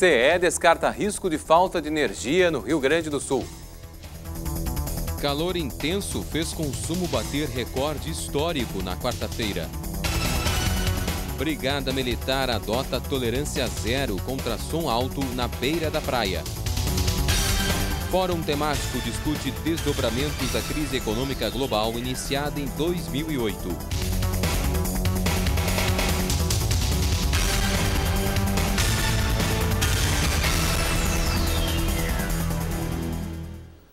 CE é descarta risco de falta de energia no Rio Grande do Sul. Calor intenso fez consumo bater recorde histórico na quarta-feira. Brigada Militar adota tolerância zero contra som alto na beira da praia. Fórum Temático discute desdobramentos da crise econômica global iniciada em 2008.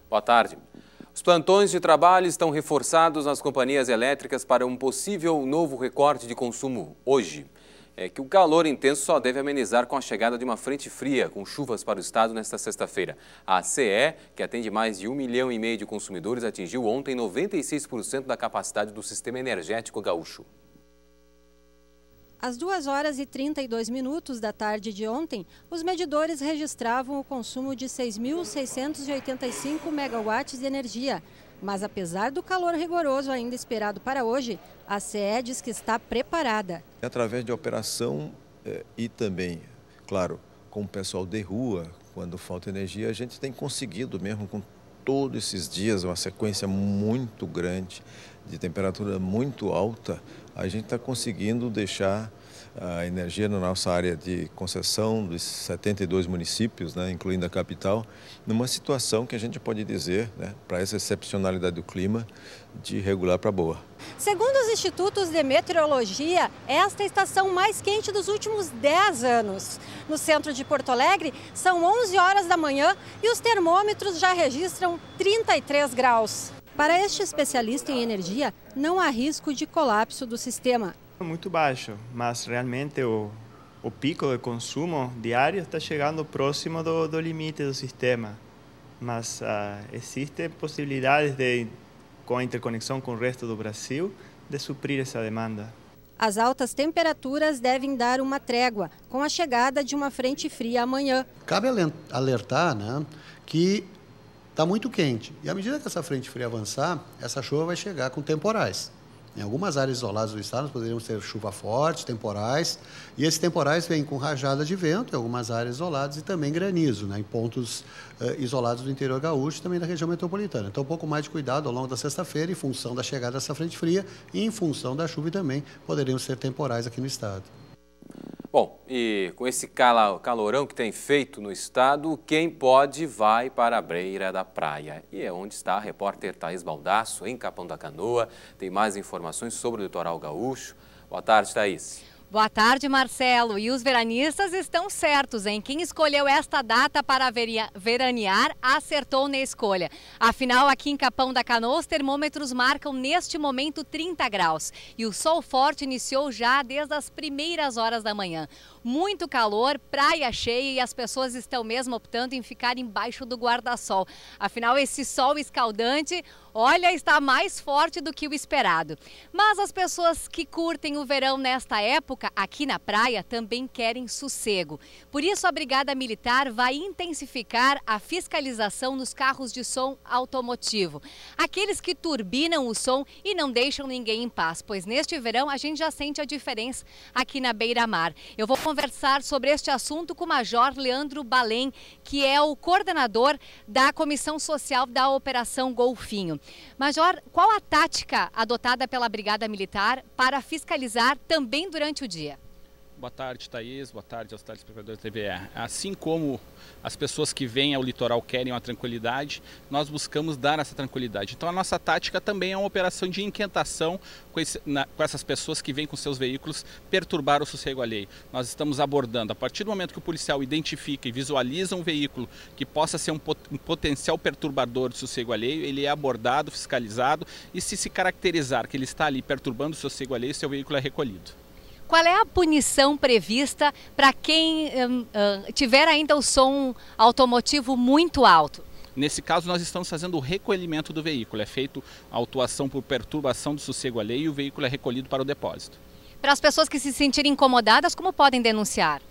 Boa tarde. Os plantões de trabalho estão reforçados nas companhias elétricas para um possível novo recorte de consumo hoje. É que o calor intenso só deve amenizar com a chegada de uma frente fria, com chuvas para o estado nesta sexta-feira. A CE, que atende mais de um milhão e meio de consumidores, atingiu ontem 96% da capacidade do sistema energético gaúcho. Às 2 horas e 32 minutos da tarde de ontem, os medidores registravam o consumo de 6.685 megawatts de energia. Mas apesar do calor rigoroso ainda esperado para hoje, a CE diz que está preparada. É através de operação é, e também, claro, com o pessoal de rua, quando falta energia, a gente tem conseguido mesmo com todos esses dias uma sequência muito grande de temperatura muito alta, a gente está conseguindo deixar a energia na nossa área de concessão dos 72 municípios, né, incluindo a capital, numa situação que a gente pode dizer, né, para essa excepcionalidade do clima, de regular para boa. Segundo os institutos de meteorologia, esta é a estação mais quente dos últimos 10 anos. No centro de Porto Alegre, são 11 horas da manhã e os termômetros já registram 33 graus. Para este especialista em energia, não há risco de colapso do sistema. Muito baixo, mas realmente o, o pico de consumo diário está chegando próximo do, do limite do sistema. Mas ah, existem possibilidades de, com a interconexão com o resto do Brasil, de suprir essa demanda. As altas temperaturas devem dar uma trégua com a chegada de uma frente fria amanhã. Cabe alertar né, que está muito quente. E à medida que essa frente fria avançar, essa chuva vai chegar com temporais. Em algumas áreas isoladas do estado, nós poderíamos ter chuva forte, temporais, e esses temporais vêm com rajada de vento em algumas áreas isoladas e também granizo, né, em pontos uh, isolados do interior gaúcho e também da região metropolitana. Então, um pouco mais de cuidado ao longo da sexta-feira, em função da chegada dessa frente fria e em função da chuva também poderíamos ter temporais aqui no estado. Bom, e com esse calorão que tem feito no estado, quem pode vai para a Breira da praia. E é onde está a repórter Thaís Baldasso, em Capão da Canoa. Tem mais informações sobre o litoral gaúcho. Boa tarde, Thaís. Boa tarde, Marcelo. E os veranistas estão certos, hein? Quem escolheu esta data para veranear acertou na escolha. Afinal, aqui em Capão da Canoa, os termômetros marcam neste momento 30 graus. E o sol forte iniciou já desde as primeiras horas da manhã. Muito calor, praia cheia e as pessoas estão mesmo optando em ficar embaixo do guarda-sol. Afinal, esse sol escaldante Olha, está mais forte do que o esperado. Mas as pessoas que curtem o verão nesta época aqui na praia também querem sossego. Por isso, a Brigada Militar vai intensificar a fiscalização nos carros de som automotivo. Aqueles que turbinam o som e não deixam ninguém em paz, pois neste verão a gente já sente a diferença aqui na beira-mar. Eu vou conversar sobre este assunto com o Major Leandro Balém, que é o coordenador da Comissão Social da Operação Golfinho. Major, qual a tática adotada pela Brigada Militar para fiscalizar também durante o dia? Boa tarde, Thaís. Boa tarde aos telespectadores da TVE. Assim como as pessoas que vêm ao litoral querem uma tranquilidade, nós buscamos dar essa tranquilidade. Então, a nossa tática também é uma operação de inquietação com, esse, na, com essas pessoas que vêm com seus veículos perturbar o sossego alheio. Nós estamos abordando, a partir do momento que o policial identifica e visualiza um veículo que possa ser um, pot, um potencial perturbador do sossego alheio, ele é abordado, fiscalizado e, se se caracterizar que ele está ali perturbando o sossego alheio, seu veículo é recolhido. Qual é a punição prevista para quem hum, hum, tiver ainda o som automotivo muito alto? Nesse caso, nós estamos fazendo o recolhimento do veículo. É feito a autuação por perturbação do sossego alheio e o veículo é recolhido para o depósito. Para as pessoas que se sentirem incomodadas, como podem denunciar?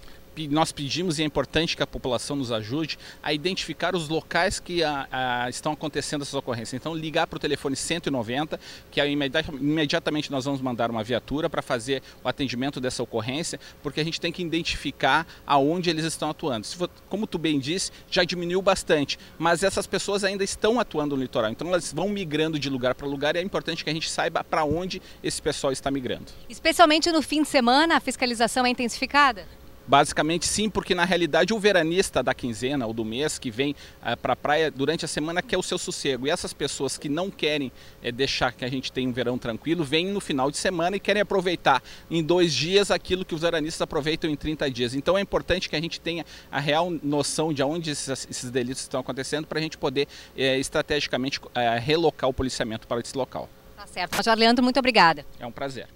nós pedimos e é importante que a população nos ajude a identificar os locais que a, a, estão acontecendo essas ocorrências. Então, ligar para o telefone 190, que é imediatamente nós vamos mandar uma viatura para fazer o atendimento dessa ocorrência, porque a gente tem que identificar aonde eles estão atuando. Como tu bem disse, já diminuiu bastante, mas essas pessoas ainda estão atuando no litoral, então elas vão migrando de lugar para lugar e é importante que a gente saiba para onde esse pessoal está migrando. Especialmente no fim de semana, a fiscalização é intensificada? Basicamente sim, porque na realidade o veranista da quinzena ou do mês que vem eh, para a praia durante a semana quer é o seu sossego. E essas pessoas que não querem eh, deixar que a gente tenha um verão tranquilo, vêm no final de semana e querem aproveitar em dois dias aquilo que os veranistas aproveitam em 30 dias. Então é importante que a gente tenha a real noção de onde esses, esses delitos estão acontecendo para a gente poder eh, estrategicamente eh, relocar o policiamento para esse local. Tá certo. Major Leandro, muito obrigada. É um prazer.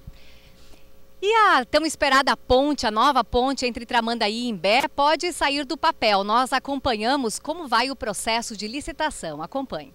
E a tão esperada ponte, a nova ponte entre Tramandaí e Imbé, pode sair do papel. Nós acompanhamos como vai o processo de licitação. Acompanhe.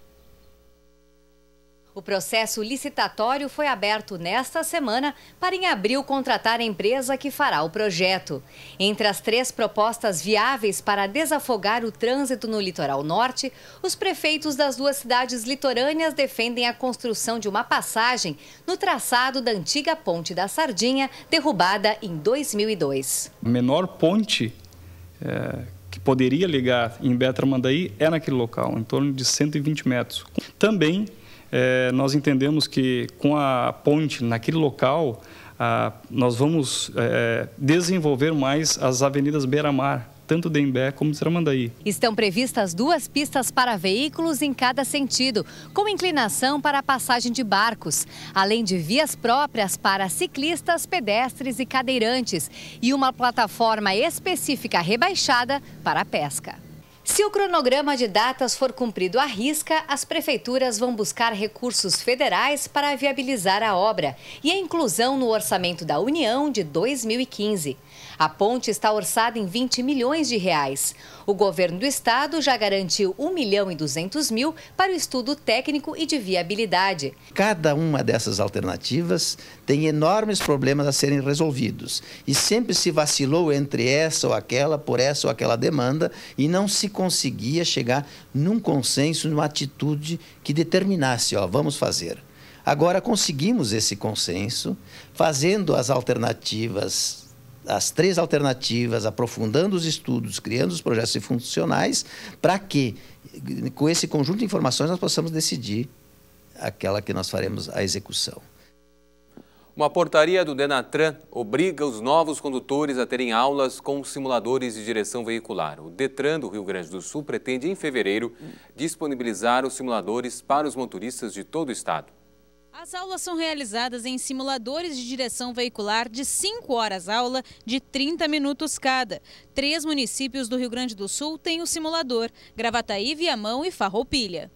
O processo licitatório foi aberto nesta semana para, em abril, contratar a empresa que fará o projeto. Entre as três propostas viáveis para desafogar o trânsito no litoral norte, os prefeitos das duas cidades litorâneas defendem a construção de uma passagem no traçado da antiga Ponte da Sardinha, derrubada em 2002. A menor ponte é poderia ligar em Betramandaí é naquele local, em torno de 120 metros. Também é, nós entendemos que com a ponte naquele local, a, nós vamos é, desenvolver mais as avenidas beira-mar, tanto de Embé como de Tramandaí. Estão previstas duas pistas para veículos em cada sentido, com inclinação para a passagem de barcos, além de vias próprias para ciclistas, pedestres e cadeirantes, e uma plataforma específica rebaixada para a pesca. Se o cronograma de datas for cumprido à risca, as prefeituras vão buscar recursos federais para viabilizar a obra e a inclusão no orçamento da União de 2015. A ponte está orçada em 20 milhões de reais. O governo do estado já garantiu 1 milhão e 200 mil para o estudo técnico e de viabilidade. Cada uma dessas alternativas tem enormes problemas a serem resolvidos e sempre se vacilou entre essa ou aquela, por essa ou aquela demanda e não se conseguia chegar num consenso, numa atitude que determinasse, ó, vamos fazer. Agora conseguimos esse consenso, fazendo as alternativas as três alternativas, aprofundando os estudos, criando os projetos funcionais, para que, com esse conjunto de informações, nós possamos decidir aquela que nós faremos a execução. Uma portaria do Denatran obriga os novos condutores a terem aulas com simuladores de direção veicular. O Detran do Rio Grande do Sul pretende, em fevereiro, disponibilizar os simuladores para os motoristas de todo o estado. As aulas são realizadas em simuladores de direção veicular de 5 horas aula, de 30 minutos cada. Três municípios do Rio Grande do Sul têm o simulador: Gravataí, Viamão e Farroupilha.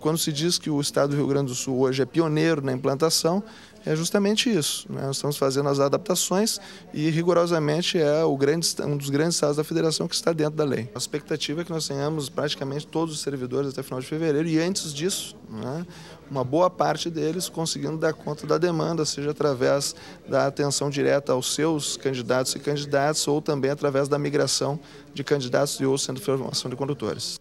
Quando se diz que o estado do Rio Grande do Sul hoje é pioneiro na implantação, é justamente isso. Né? Nós estamos fazendo as adaptações e, rigorosamente, é grande, um dos grandes estados da federação que está dentro da lei. A expectativa é que nós tenhamos praticamente todos os servidores até final de fevereiro e, antes disso, né, uma boa parte deles conseguindo dar conta da demanda, seja através da atenção direta aos seus candidatos e candidatas ou também através da migração de candidatos e ou sendo formação de condutores.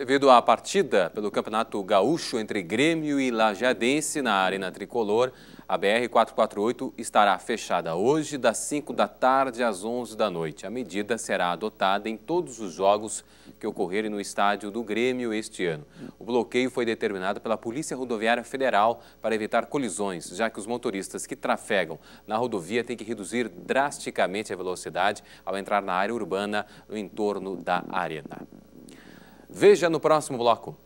Devido à partida pelo Campeonato Gaúcho entre Grêmio e Lajeadense na Arena Tricolor, a BR-448 estará fechada hoje das 5 da tarde às 11 da noite. A medida será adotada em todos os jogos que ocorrerem no estádio do Grêmio este ano. O bloqueio foi determinado pela Polícia Rodoviária Federal para evitar colisões, já que os motoristas que trafegam na rodovia têm que reduzir drasticamente a velocidade ao entrar na área urbana no entorno da arena. Veja no próximo bloco.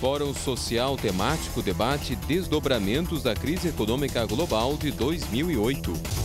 Fórum Social Temático debate desdobramentos da crise econômica global de 2008.